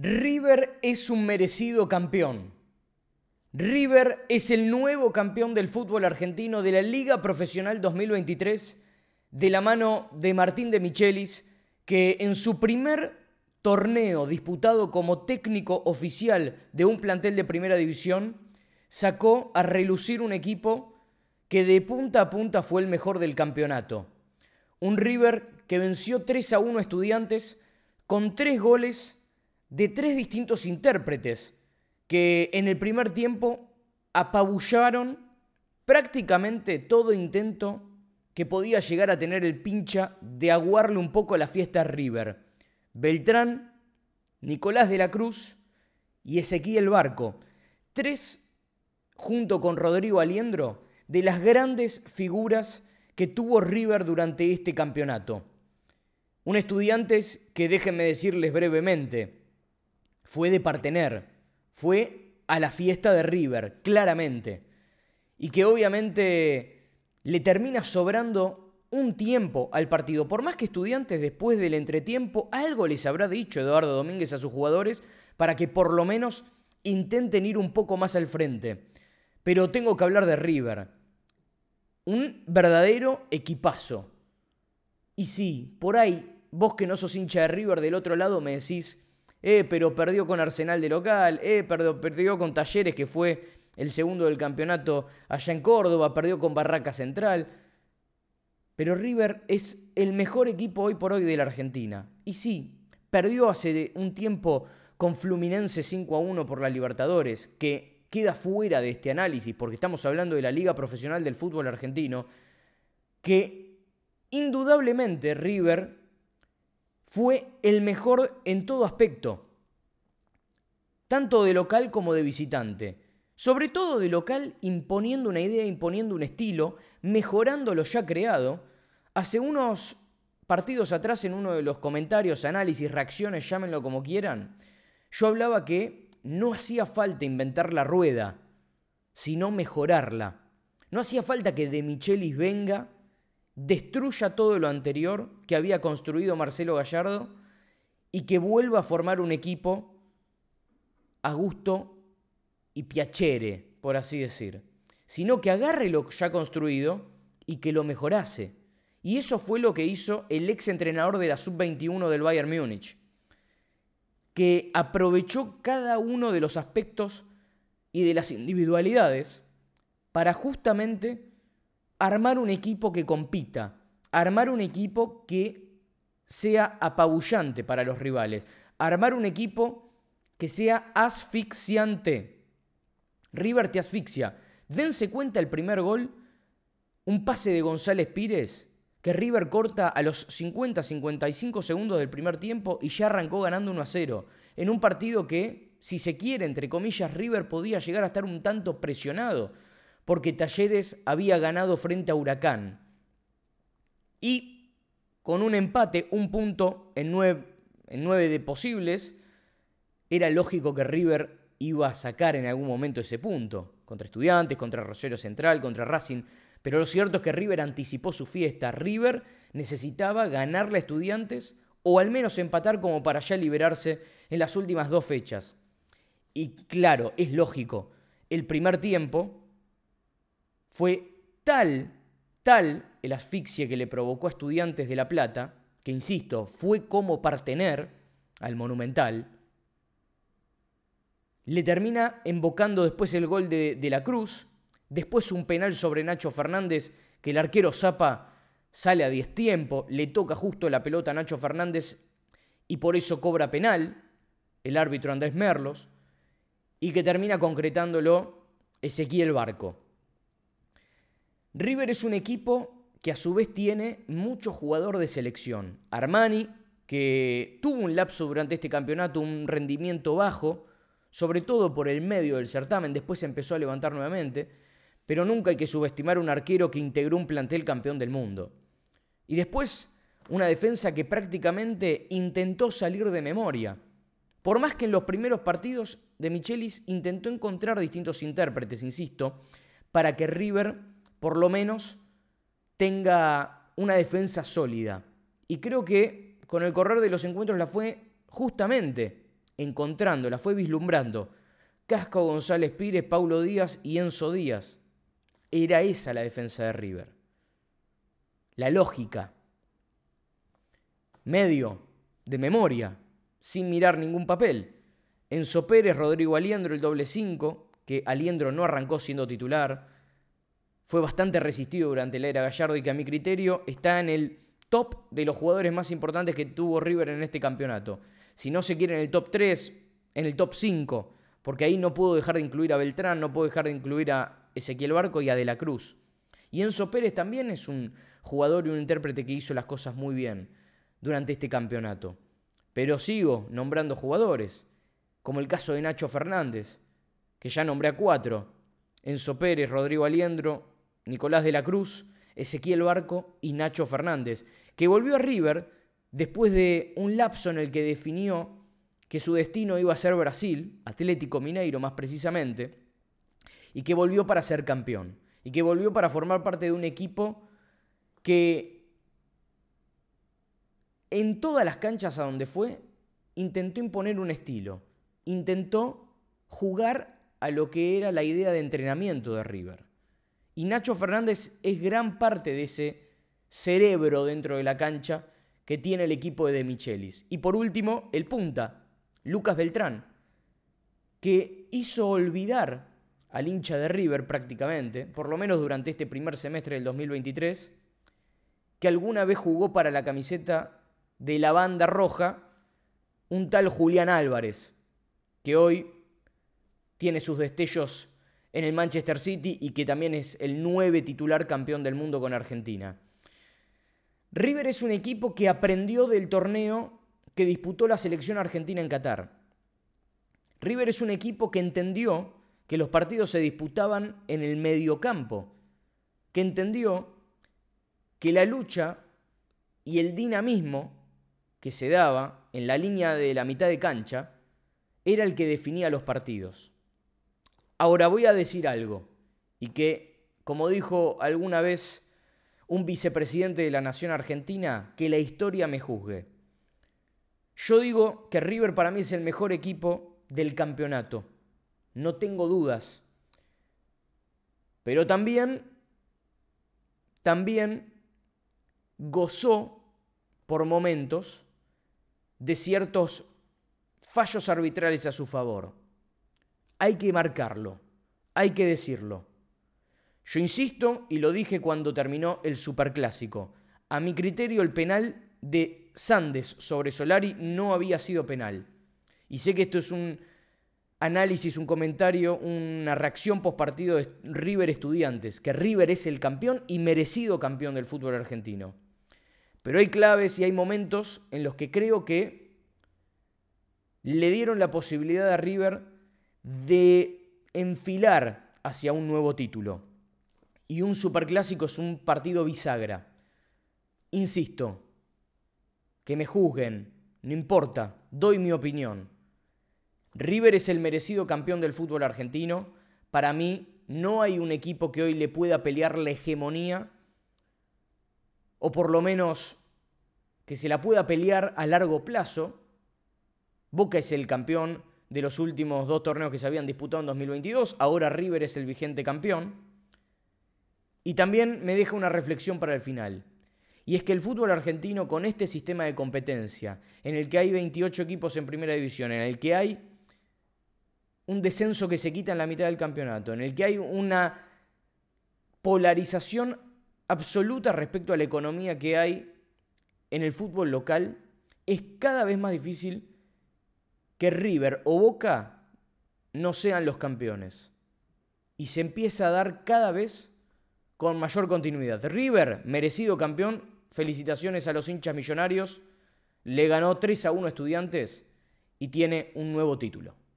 River es un merecido campeón. River es el nuevo campeón del fútbol argentino de la Liga Profesional 2023 de la mano de Martín de Michelis, que en su primer torneo disputado como técnico oficial de un plantel de primera división, sacó a relucir un equipo que de punta a punta fue el mejor del campeonato. Un River que venció 3 a 1 a estudiantes con tres goles de tres distintos intérpretes que en el primer tiempo apabullaron prácticamente todo intento que podía llegar a tener el pincha de aguarle un poco a la fiesta River. Beltrán, Nicolás de la Cruz y Ezequiel Barco. Tres, junto con Rodrigo Aliendro, de las grandes figuras que tuvo River durante este campeonato. Un estudiante que déjenme decirles brevemente, fue de Partener, fue a la fiesta de River, claramente. Y que obviamente le termina sobrando un tiempo al partido. Por más que estudiantes después del entretiempo, algo les habrá dicho Eduardo Domínguez a sus jugadores para que por lo menos intenten ir un poco más al frente. Pero tengo que hablar de River. Un verdadero equipazo. Y sí, por ahí, vos que no sos hincha de River del otro lado me decís, eh, pero perdió con Arsenal de local, eh, perdió, perdió con Talleres, que fue el segundo del campeonato allá en Córdoba, perdió con Barraca Central. Pero River es el mejor equipo hoy por hoy de la Argentina. Y sí, perdió hace un tiempo con Fluminense 5 a 1 por la Libertadores, que queda fuera de este análisis, porque estamos hablando de la Liga Profesional del Fútbol Argentino, que indudablemente River fue el mejor en todo aspecto, tanto de local como de visitante. Sobre todo de local, imponiendo una idea, imponiendo un estilo, mejorando lo ya creado. Hace unos partidos atrás, en uno de los comentarios, análisis, reacciones, llámenlo como quieran, yo hablaba que no hacía falta inventar la rueda, sino mejorarla. No hacía falta que De Michelis venga destruya todo lo anterior que había construido Marcelo Gallardo y que vuelva a formar un equipo a gusto y piacere, por así decir, sino que agarre lo ya construido y que lo mejorase. Y eso fue lo que hizo el ex entrenador de la sub-21 del Bayern Múnich, que aprovechó cada uno de los aspectos y de las individualidades para justamente armar un equipo que compita, armar un equipo que sea apabullante para los rivales, armar un equipo que sea asfixiante. River te asfixia. Dense cuenta el primer gol, un pase de González Pires, que River corta a los 50-55 segundos del primer tiempo y ya arrancó ganando 1 a 0, en un partido que, si se quiere, entre comillas, River podía llegar a estar un tanto presionado porque Talleres había ganado frente a Huracán. Y con un empate, un punto en nueve, de posibles, era lógico que River iba a sacar en algún momento ese punto. Contra Estudiantes, contra Rosario Central, contra Racing. Pero lo cierto es que River anticipó su fiesta. River necesitaba ganarle a Estudiantes o al menos empatar como para ya liberarse en las últimas dos fechas. Y claro, es lógico. El primer tiempo, fue tal, tal el asfixia que le provocó a estudiantes de La Plata, que insisto, fue como partener al Monumental, le termina embocando después el gol de, de la Cruz, después un penal sobre Nacho Fernández que el arquero Zapa sale a 10 tiempo, le toca justo la pelota a Nacho Fernández y por eso cobra penal el árbitro Andrés Merlos y que termina concretándolo Ezequiel Barco. River es un equipo que a su vez tiene mucho jugador de selección. Armani, que tuvo un lapso durante este campeonato, un rendimiento bajo, sobre todo por el medio del certamen, después se empezó a levantar nuevamente, pero nunca hay que subestimar un arquero que integró un plantel campeón del mundo. Y después, una defensa que prácticamente intentó salir de memoria. Por más que en los primeros partidos de Michelis intentó encontrar distintos intérpretes, insisto, para que River por lo menos tenga una defensa sólida. Y creo que con el correr de los encuentros la fue justamente encontrando, la fue vislumbrando. Casco González Pires, Paulo Díaz y Enzo Díaz. Era esa la defensa de River. La lógica. Medio, de memoria, sin mirar ningún papel. Enzo Pérez, Rodrigo Aliendro, el doble 5, que Aliendro no arrancó siendo titular fue bastante resistido durante la era Gallardo y que a mi criterio está en el top de los jugadores más importantes que tuvo River en este campeonato. Si no se quiere en el top 3, en el top 5, porque ahí no puedo dejar de incluir a Beltrán, no puedo dejar de incluir a Ezequiel Barco y a De la Cruz. Y Enzo Pérez también es un jugador y un intérprete que hizo las cosas muy bien durante este campeonato. Pero sigo nombrando jugadores, como el caso de Nacho Fernández, que ya nombré a cuatro. Enzo Pérez, Rodrigo Aliendro, Nicolás de la Cruz, Ezequiel Barco y Nacho Fernández, que volvió a River después de un lapso en el que definió que su destino iba a ser Brasil, Atlético Mineiro más precisamente, y que volvió para ser campeón, y que volvió para formar parte de un equipo que en todas las canchas a donde fue intentó imponer un estilo, intentó jugar a lo que era la idea de entrenamiento de River. Y Nacho Fernández es gran parte de ese cerebro dentro de la cancha que tiene el equipo de, de Michelis. Y por último, el punta, Lucas Beltrán, que hizo olvidar al hincha de River prácticamente, por lo menos durante este primer semestre del 2023, que alguna vez jugó para la camiseta de la banda roja un tal Julián Álvarez, que hoy tiene sus destellos en el Manchester City y que también es el nueve titular campeón del mundo con Argentina. River es un equipo que aprendió del torneo que disputó la selección argentina en Qatar. River es un equipo que entendió que los partidos se disputaban en el mediocampo, que entendió que la lucha y el dinamismo que se daba en la línea de la mitad de cancha era el que definía los partidos. Ahora voy a decir algo y que, como dijo alguna vez un vicepresidente de la Nación Argentina, que la historia me juzgue. Yo digo que River para mí es el mejor equipo del campeonato. No tengo dudas. Pero también, también gozó por momentos de ciertos fallos arbitrales a su favor hay que marcarlo, hay que decirlo. Yo insisto, y lo dije cuando terminó el superclásico, a mi criterio el penal de Sandes sobre Solari no había sido penal. Y sé que esto es un análisis, un comentario, una reacción postpartido de River Estudiantes, que River es el campeón y merecido campeón del fútbol argentino. Pero hay claves y hay momentos en los que creo que le dieron la posibilidad a River de enfilar hacia un nuevo título. Y un superclásico es un partido bisagra. Insisto, que me juzguen, no importa, doy mi opinión. River es el merecido campeón del fútbol argentino. Para mí no hay un equipo que hoy le pueda pelear la hegemonía, o por lo menos que se la pueda pelear a largo plazo. Boca es el campeón, de los últimos dos torneos que se habían disputado en 2022. Ahora River es el vigente campeón. Y también me deja una reflexión para el final. Y es que el fútbol argentino con este sistema de competencia, en el que hay 28 equipos en primera división, en el que hay un descenso que se quita en la mitad del campeonato, en el que hay una polarización absoluta respecto a la economía que hay en el fútbol local, es cada vez más difícil que River o Boca no sean los campeones. Y se empieza a dar cada vez con mayor continuidad. River, merecido campeón, felicitaciones a los hinchas millonarios, le ganó 3 a 1 estudiantes y tiene un nuevo título.